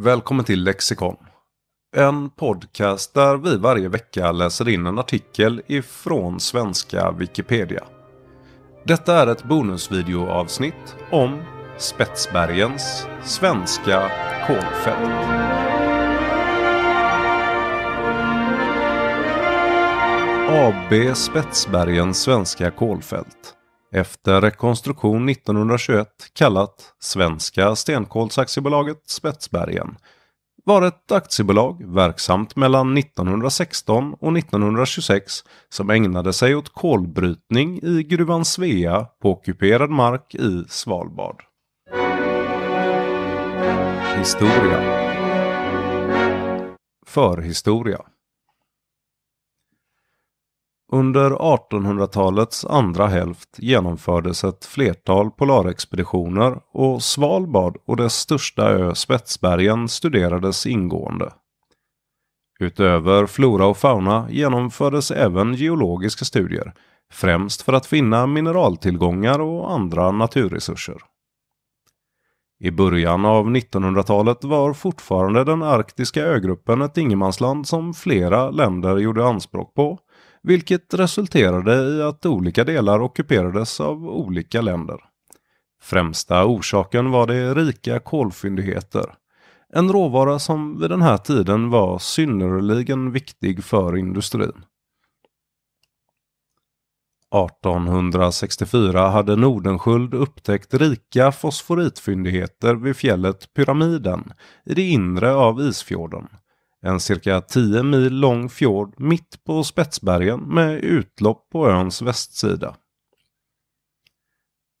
Välkommen till Lexikon. En podcast där vi varje vecka läser in en artikel ifrån svenska Wikipedia. Detta är ett bonusvideoavsnitt om Spetsbergens svenska kolfält. AB Spetsbergens svenska kolfält efter rekonstruktion 1921 kallat Svenska Stenkolsaktiebolaget Spetsbergen var ett aktiebolag verksamt mellan 1916 och 1926 som ägnade sig åt kolbrytning i gruvan Svea på ockuperad mark i Svalbard. Historia Förhistoria under 1800-talets andra hälft genomfördes ett flertal polarexpeditioner och Svalbard och dess största ö Spetsbergen studerades ingående. Utöver flora och fauna genomfördes även geologiska studier, främst för att finna mineraltillgångar och andra naturresurser. I början av 1900-talet var fortfarande den arktiska ögruppen ett ingenmansland som flera länder gjorde anspråk på vilket resulterade i att olika delar ockuperades av olika länder. Främsta orsaken var de rika kolfyndigheter, en råvara som vid den här tiden var synnerligen viktig för industrin. 1864 hade Nordenskjöld upptäckt rika fosforitfyndigheter vid fjället Pyramiden i det inre av isfjorden en cirka 10 mil lång fjord mitt på Spetsbergen med utlopp på öns västsida.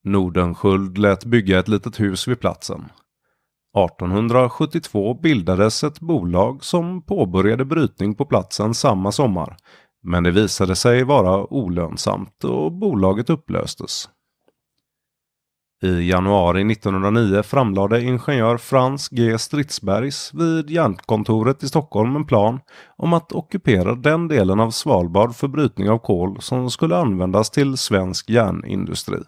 Nordenskjöld lät bygga ett litet hus vid platsen. 1872 bildades ett bolag som påbörjade brytning på platsen samma sommar. Men det visade sig vara olönsamt och bolaget upplöstes. I januari 1909 framlade ingenjör Frans G Stridsbergs vid Jernkontoret i Stockholm en plan om att ockupera den delen av Svalbard för brytning av kol som skulle användas till svensk järnindustri.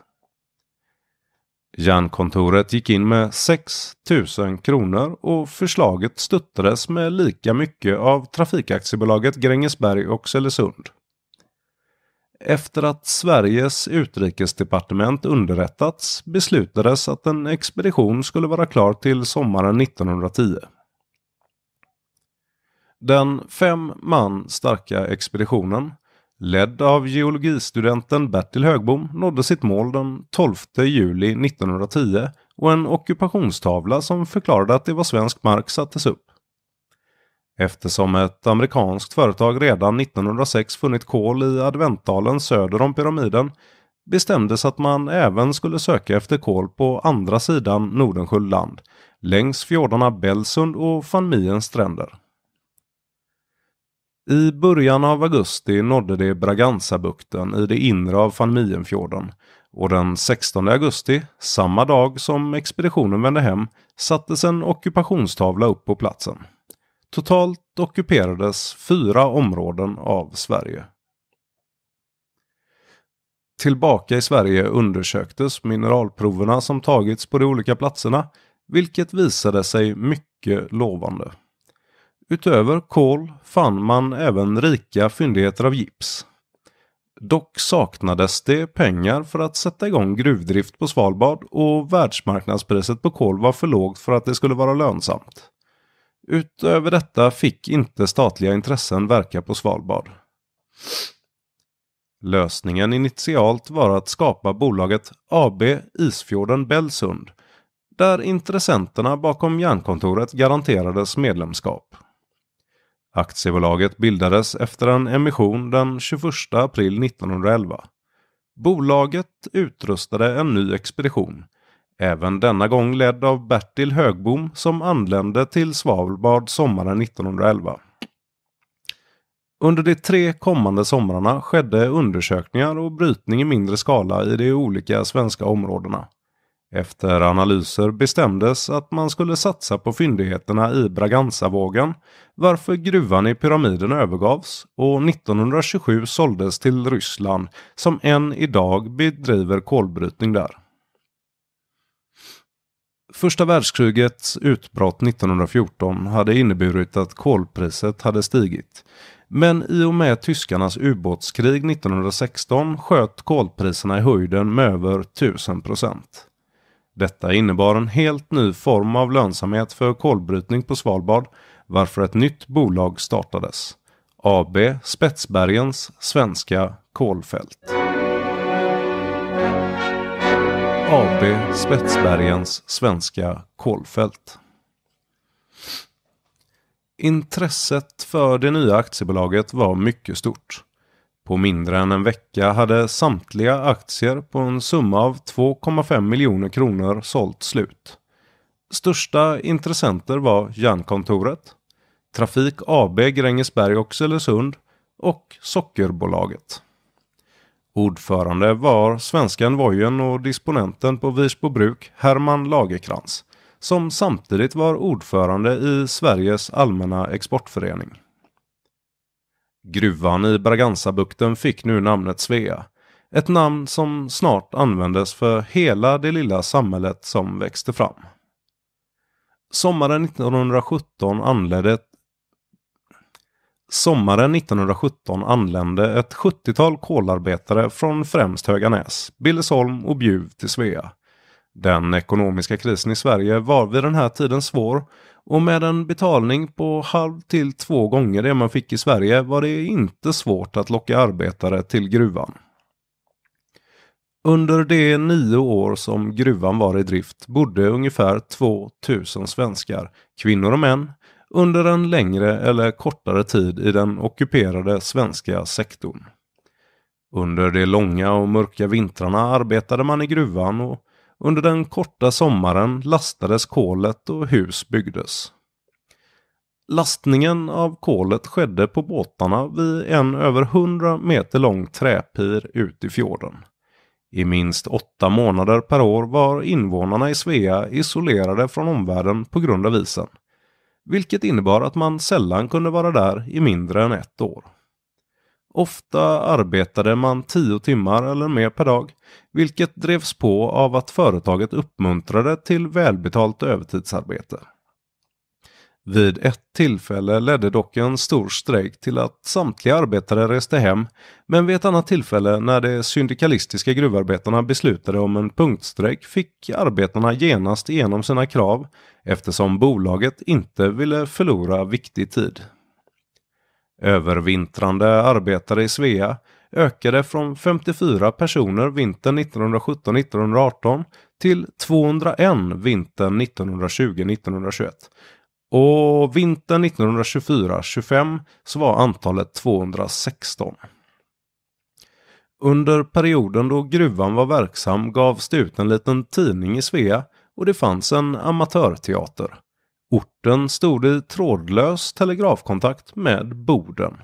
Järnkontoret gick in med 6 000 kronor och förslaget stöttades med lika mycket av Trafikaktiebolaget Grängesberg och Sellesund. Efter att Sveriges utrikesdepartement underrättats beslutades att en expedition skulle vara klar till sommaren 1910. Den fem man starka expeditionen, ledd av geologistudenten Bertil Högbom, nådde sitt mål den 12 juli 1910 och en ockupationstavla som förklarade att det var svensk mark sattes upp. Eftersom ett amerikanskt företag redan 1906 funnit kol i adventdalen söder om pyramiden bestämdes att man även skulle söka efter kol på andra sidan land, längs fjordarna Bellsund och van Miens stränder. I början av augusti nådde de Braganzabukten i det inre av van Mienfjorden och den 16 augusti, samma dag som expeditionen vände hem, sattes en ockupationstavla upp på platsen. Totalt ockuperades fyra områden av Sverige. Tillbaka i Sverige undersöktes mineralproverna som tagits på de olika platserna, vilket visade sig mycket lovande. Utöver kol fann man även rika fyndigheter av gips. Dock saknades det pengar för att sätta igång gruvdrift på Svalbard och världsmarknadspriset på kol var för lågt för att det skulle vara lönsamt. Utöver detta fick inte statliga intressen verka på Svalbard. Lösningen initialt var att skapa bolaget AB Isfjorden Bellsund där intressenterna bakom Jernkontoret garanterades medlemskap. Aktiebolaget bildades efter en emission den 21 april 1911. Bolaget utrustade en ny expedition Även denna gång ledd av Bertil Högbom som anlände till Svalbard sommaren 1911. Under de tre kommande somrarna skedde undersökningar och brytning i mindre skala i de olika svenska områdena. Efter analyser bestämdes att man skulle satsa på fyndigheterna i Braganzavågen, varför gruvan i pyramiden övergavs och 1927 såldes till Ryssland som än idag bedriver kolbrytning där. Första världskrigets utbrott 1914 hade inneburit att kolpriset hade stigit. Men i och med tyskarnas ubåtskrig 1916 sköt kolpriserna i höjden med över 1000 Detta innebar en helt ny form av lönsamhet för kolbrytning på Svalbard varför ett nytt bolag startades. AB Spetsbergens Svenska Kolfält. AB Spetsbergens svenska kolfält. Intresset för det nya aktiebolaget var mycket stort. På mindre än en vecka hade samtliga aktier på en summa av 2,5 miljoner kronor sålt slut. Största intressenter var Järnkontoret, Trafik AB Grängesberg och Oxelösund och Sockerbolaget. Ordförande var svensken Vojen och disponenten på Virsbo bruk Herman Lagerkrans som samtidigt var ordförande i Sveriges allmänna exportförening. Gruvan i Bragansabukten fick nu namnet Svea. Ett namn som snart användes för hela det lilla samhället som växte fram. Sommaren 1917 anlände ett Sommaren 1917 anlände ett 70-tal kolarbetare från främst Höganäs, Billesholm och Bjuv till Svea. Den ekonomiska krisen i Sverige var vid den här tiden svår och med en betalning på halv till två gånger det man fick i Sverige var det inte svårt att locka arbetare till gruvan. Under de nio år som gruvan var i drift bodde ungefär 2000 svenskar, kvinnor och män, under en längre eller kortare tid i den ockuperade svenska sektorn. Under de långa och mörka vintrarna arbetade man i gruvan och under den korta sommaren lastades kolet och hus byggdes. Lastningen av kolet skedde på båtarna vid en över 100 meter lång träpir ut i fjorden. I minst åtta månader per år var invånarna i Svea isolerade från omvärlden på grund av isen vilket innebar att man sällan kunde vara där i mindre än ett år. Ofta arbetade man tio timmar eller mer per dag, vilket drevs på av att företaget uppmuntrade till välbetalt övertidsarbete. Vid ett tillfälle ledde dock en stor strejk till att samtliga arbetare reste hem, men vid ett annat tillfälle när de syndikalistiska gruvarbetarna beslutade om en punktstrejk fick arbetarna genast igenom sina krav eftersom bolaget inte ville förlora viktig tid. Övervintrande arbetare i Svea ökade från 54 personer vintern 1917-1918 till 201 vintern 1920-1921 och vintern 1924-25 så var antalet 216. Under perioden då gruvan var verksam gavs det ut en liten tidning i Svea och det fanns en amatörteater. Orten stod i trådlös telegrafkontakt med Boden.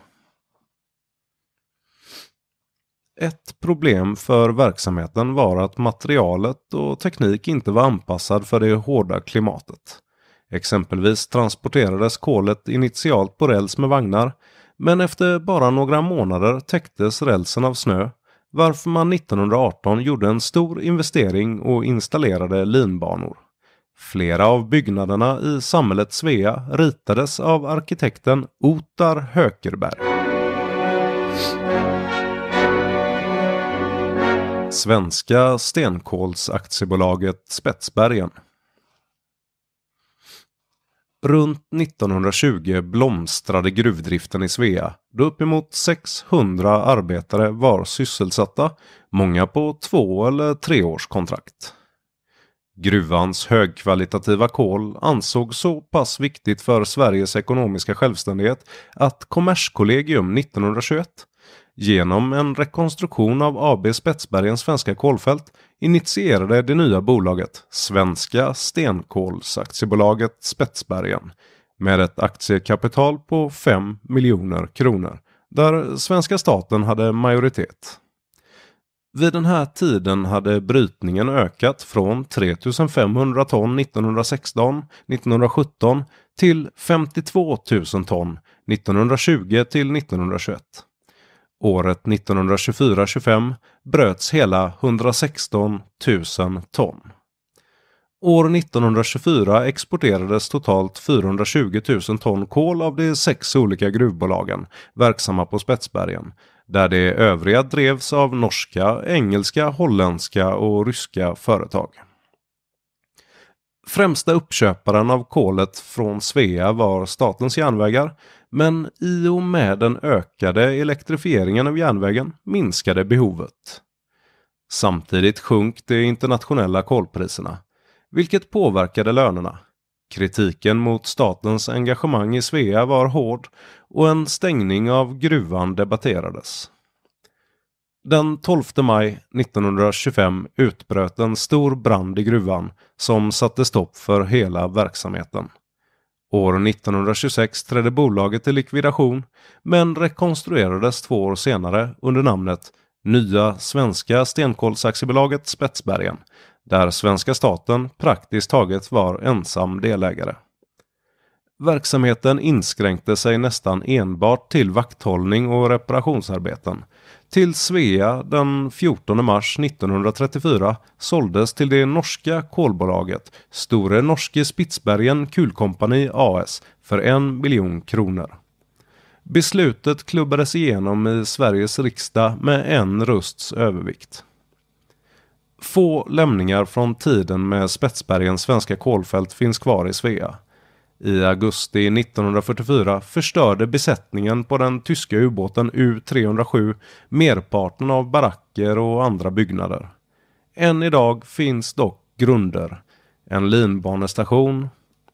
Ett problem för verksamheten var att materialet och teknik inte var anpassad för det hårda klimatet. Exempelvis transporterades kolet initialt på räls med vagnar, men efter bara några månader täcktes rälsen av snö, varför man 1918 gjorde en stor investering och installerade linbanor. Flera av byggnaderna i samhället Svea ritades av arkitekten Otar Hökerberg. Svenska Stenkolsaktiebolaget Spetsbergen Runt 1920 blomstrade gruvdriften i Svea då uppemot 600 arbetare var sysselsatta, många på två eller treårskontrakt. Gruvans högkvalitativa kol ansågs så pass viktigt för Sveriges ekonomiska självständighet att Kommerskollegium 1921 genom en rekonstruktion av AB Spetsbergens svenska kolfält initierade det nya bolaget Svenska Stenkolsaktiebolaget Spetsbergen med ett aktiekapital på 5 miljoner kronor där svenska staten hade majoritet. Vid den här tiden hade brytningen ökat från 3500 ton 1916, 1917 till 52 000 ton 1920 till 1921. Året 1924-25 bröts hela 116 000 ton. År 1924 exporterades totalt 420 000 ton kol av de sex olika gruvbolagen verksamma på Spetsbergen, där de övriga drevs av norska, engelska, holländska och ryska företag. Främsta uppköparen av kolet från Svea var Statens järnvägar men i och med den ökade elektrifieringen av järnvägen minskade behovet. Samtidigt sjönk de internationella kolpriserna, vilket påverkade lönerna. Kritiken mot statens engagemang i Svea var hård och en stängning av gruvan debatterades. Den 12 maj 1925 utbröt en stor brand i gruvan som satte stopp för hela verksamheten. År 1926 trädde bolaget i likvidation men rekonstruerades två år senare under namnet Nya Svenska Stenkolsaktiebolaget Spetsbergen där svenska staten praktiskt taget var ensam delägare. Verksamheten inskränkte sig nästan enbart till vakthållning och reparationsarbeten till Svea den 14 mars 1934 såldes till det norska kolbolaget Store Norske Spitsbergen Kulkompani AS för en miljon kronor. Beslutet klubbades igenom i Sveriges riksdag med en rösts övervikt. Få lämningar från tiden med Spetsbergens svenska kolfält finns kvar i Svea. I augusti 1944 förstörde besättningen på den tyska ubåten U307 merparten av baracker och andra byggnader. Än idag finns dock grunder, en linbanestation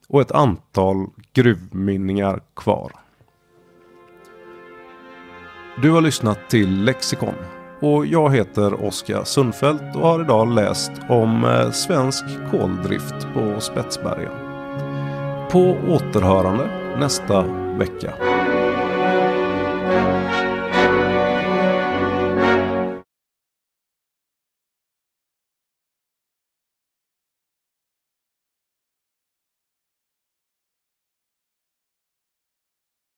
och ett antal gruvmynningar kvar. Du har lyssnat till Lexikon och jag heter Oskar Sundfeldt och har idag läst om eh, svensk koldrift på Spetsbergen. På återhörande nästa vecka.